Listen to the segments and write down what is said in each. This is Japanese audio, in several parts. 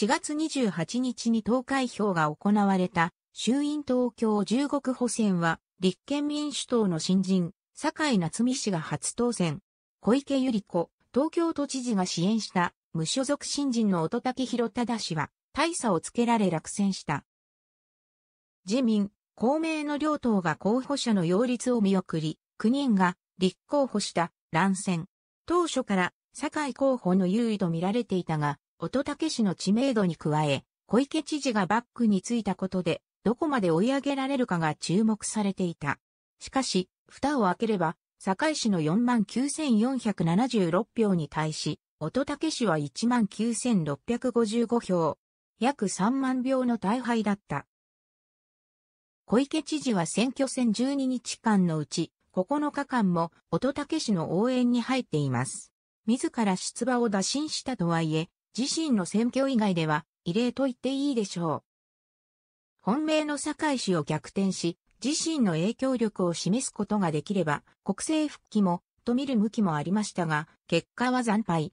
4月28日に投開票が行われた衆院東京15区補選は、立憲民主党の新人、坂井夏美氏が初当選。小池百合子、東京都知事が支援した無所属新人の乙武博忠氏は、大差をつけられ落選した。自民、公明の両党が候補者の擁立を見送り、9人が立候補した乱戦。当初から、井候補の優位と見られていたが、乙武氏の知名度に加え、小池知事がバックについたことで、どこまで追い上げられるかが注目されていた。しかし、蓋を開ければ、堺市の49,476票に対し、乙武氏は19,655票、約3万票の大敗だった。小池知事は選挙戦12日間のうち、9日間も乙武氏の応援に入っています。自ら出馬を打診したとはいえ、自身の選挙以外では異例と言っていいでしょう。本命の堺氏を逆転し、自身の影響力を示すことができれば、国政復帰も、と見る向きもありましたが、結果は惨敗。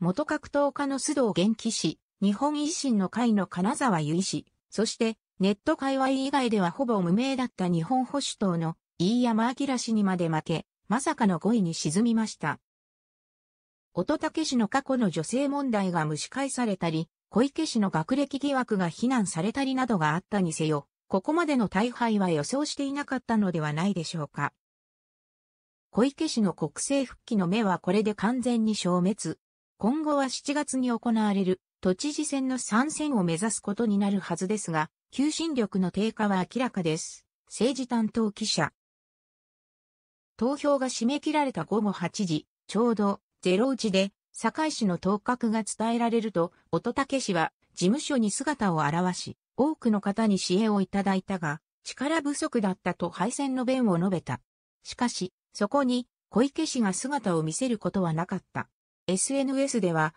元格闘家の須藤元気氏、日本維新の会の金沢由衣氏、そしてネット界隈以外ではほぼ無名だった日本保守党の飯山明氏にまで負け、まさかの5位に沈みました。乙武氏の過去の女性問題が蒸し返されたり、小池氏の学歴疑惑が非難されたりなどがあったにせよ、ここまでの大敗は予想していなかったのではないでしょうか。小池氏の国政復帰の目はこれで完全に消滅。今後は7月に行われる都知事選の参戦を目指すことになるはずですが、求心力の低下は明らかです。政治担当記者。投票が締め切られた午後8時、ちょうどゼロ打ちで、堺市の当角が伝えられると、乙武氏は事務所に姿を現し、多くの方に支援をいただいたが、力不足だったと敗戦の弁を述べた。しかし、そこに小池氏が姿を見せることはなかった。SNS では、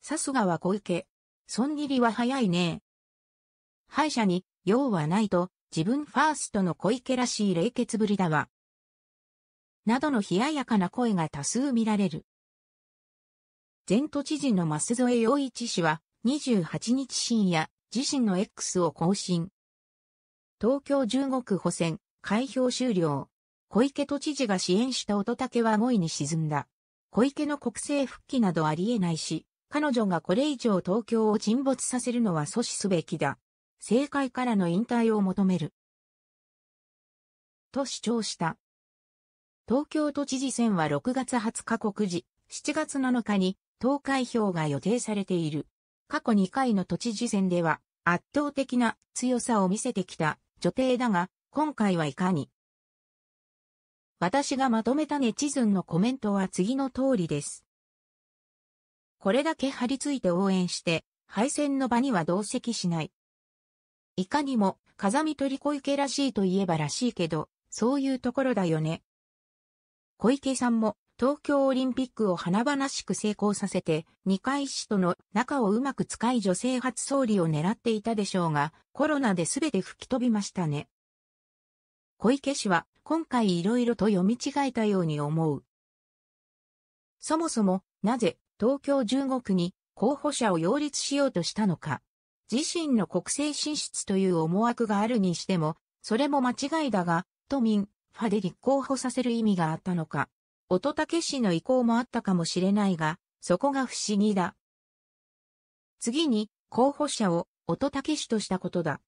さすがは小池、損切りは早いね。敗者に、用はないと、自分ファーストの小池らしい冷血ぶりだわ。などの冷ややかな声が多数見られる。前都知事の舛添洋一氏は28日深夜、自身の X を更新。東京15区補選、開票終了。小池都知事が支援した乙武は5位に沈んだ。小池の国政復帰などありえないし、彼女がこれ以上東京を沈没させるのは阻止すべきだ。政界からの引退を求める。と主張した。東京都知事選は6月20日告示、7月7日に投開票が予定されている。過去2回の都知事選では圧倒的な強さを見せてきた女帝だが、今回はいかに。私がまとめたネチズンのコメントは次の通りです。これだけ張り付いて応援して、敗戦の場には同席しない。いかにも、風見鳥小池らしいといえばらしいけど、そういうところだよね。小池さんも東京オリンピックを華々しく成功させて、二階氏との仲をうまく使い女性初総理を狙っていたでしょうが、コロナで全て吹き飛びましたね。小池氏は今回いろいろと読み違えたように思う。そもそも、なぜ東京15区に候補者を擁立しようとしたのか。自身の国政進出という思惑があるにしても、それも間違いだが、都民、派で立候補させる意味があったのか。音武氏の意向もあったかもしれないが、そこが不思議だ。次に、候補者を音武氏としたことだ。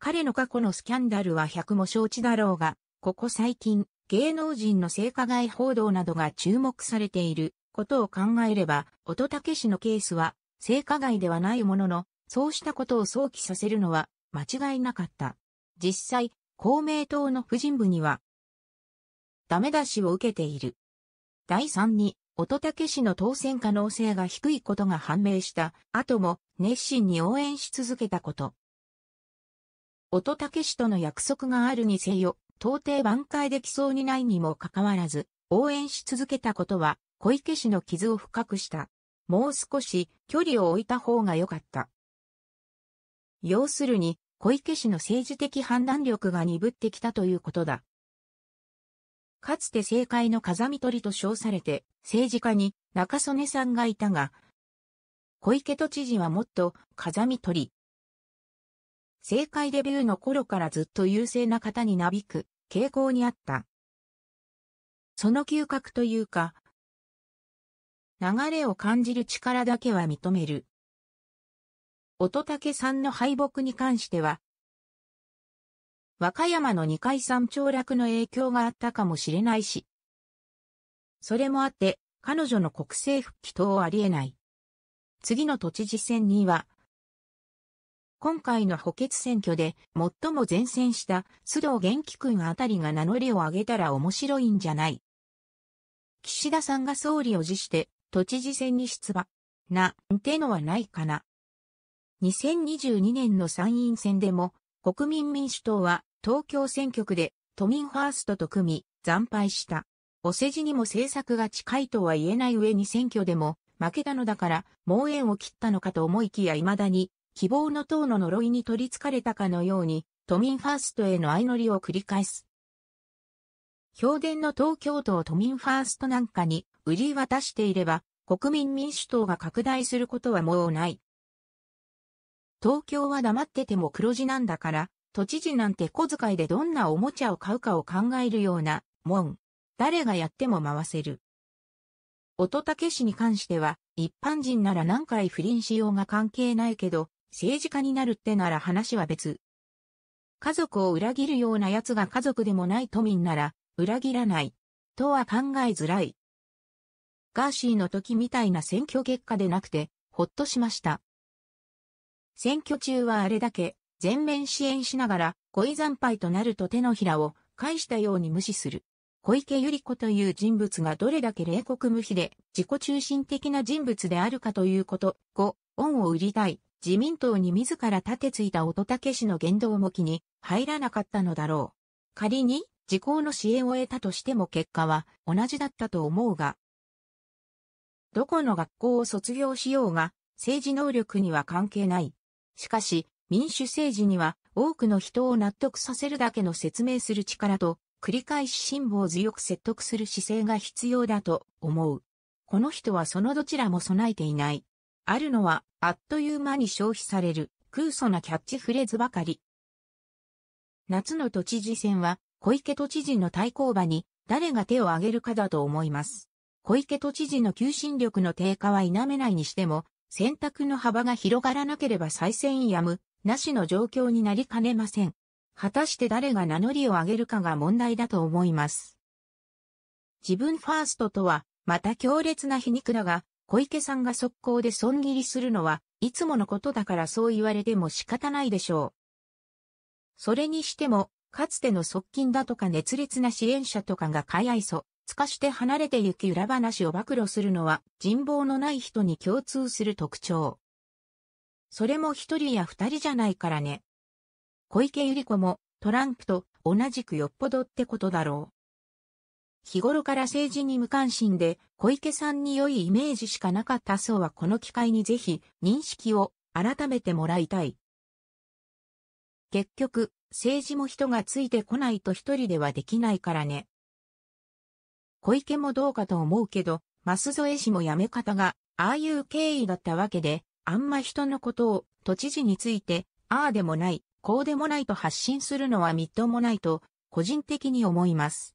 彼の過去のスキャンダルは百も承知だろうが、ここ最近、芸能人の性加害報道などが注目されていることを考えれば、音武氏のケースは、性加害ではないものの、そうしたことを想起させるのは間違いなかった。実際、公明党の婦人部には、ダメ出しを受けている。第3に、乙武氏の当選可能性が低いことが判明した後も熱心に応援し続けたこと。乙武氏との約束があるにせよ、到底挽回できそうにないにもかかわらず、応援し続けたことは、小池氏の傷を深くした。もう少し距離を置いた方が良かった。要するに、小池氏の政治的判断力が鈍ってきたということだ。かつて政界の風見取りと称されて、政治家に中曽根さんがいたが、小池都知事はもっと風見取り。政界デビューの頃からずっと優勢な方になびく傾向にあった。その嗅覚というか、流れを感じる力だけは認める乙武さんの敗北に関しては、和歌山の二階山凋落の影響があったかもしれないし、それもあって、彼女の国政復帰等ありえない。次の都知事選には、今回の補欠選挙で最も前線した須藤元気君あたりが名乗りを上げたら面白いんじゃない。岸田さんが総理を辞して都知事選に出馬、なんてのはないかな。2022年の参院選でも、国民民主党は東京選挙区で都民ファーストと組み、惨敗した。お世辞にも政策が近いとは言えない上に選挙でも負けたのだから猛縁を切ったのかと思いきや未だに希望の党の呪いに取りつかれたかのように都民ファーストへの相乗りを繰り返す。評伝の東京都を都民ファーストなんかに売り渡していれば国民民主党が拡大することはもうない。東京は黙ってても黒字なんだから、都知事なんて小遣いでどんなおもちゃを買うかを考えるような、もん。誰がやっても回せる。音武氏に関しては、一般人なら何回不倫しようが関係ないけど、政治家になるってなら話は別。家族を裏切るような奴が家族でもない都民なら、裏切らない。とは考えづらい。ガーシーの時みたいな選挙結果でなくて、ほっとしました。選挙中はあれだけ全面支援しながら、恋惨敗となると手のひらを返したように無視する。小池百合子という人物がどれだけ冷酷無比で自己中心的な人物であるかということ。5、恩を売りたい。自民党に自ら立てついた乙武氏の言動も気に入らなかったのだろう。仮に時効の支援を得たとしても結果は同じだったと思うが、どこの学校を卒業しようが政治能力には関係ない。しかし、民主政治には多くの人を納得させるだけの説明する力と、繰り返し辛抱強く説得する姿勢が必要だと思う。この人はそのどちらも備えていない。あるのは、あっという間に消費される、空想なキャッチフレーズばかり。夏の都知事選は、小池都知事の対抗馬に、誰が手を挙げるかだと思います。小池都知事の求心力の低下は否めないにしても、選択の幅が広がらなければ再選やむ、なしの状況になりかねません。果たして誰が名乗りを上げるかが問題だと思います。自分ファーストとは、また強烈な皮肉だが、小池さんが速攻で損切りするのは、いつものことだからそう言われても仕方ないでしょう。それにしても、かつての側近だとか熱烈な支援者とかがかやいそ、つかして離れてゆき裏話を暴露するのは人望のない人に共通する特徴。それも一人や二人じゃないからね。小池百合子もトランプと同じくよっぽどってことだろう。日頃から政治に無関心で小池さんに良いイメージしかなかった層はこの機会にぜひ認識を改めてもらいたい。結局、政治も人がついてこないと一人ではできないからね。小池もどうかと思うけど、舛添氏も辞め方が、ああいう経緯だったわけで、あんま人のことを、都知事について、ああでもない、こうでもないと発信するのはみっともないと、個人的に思います。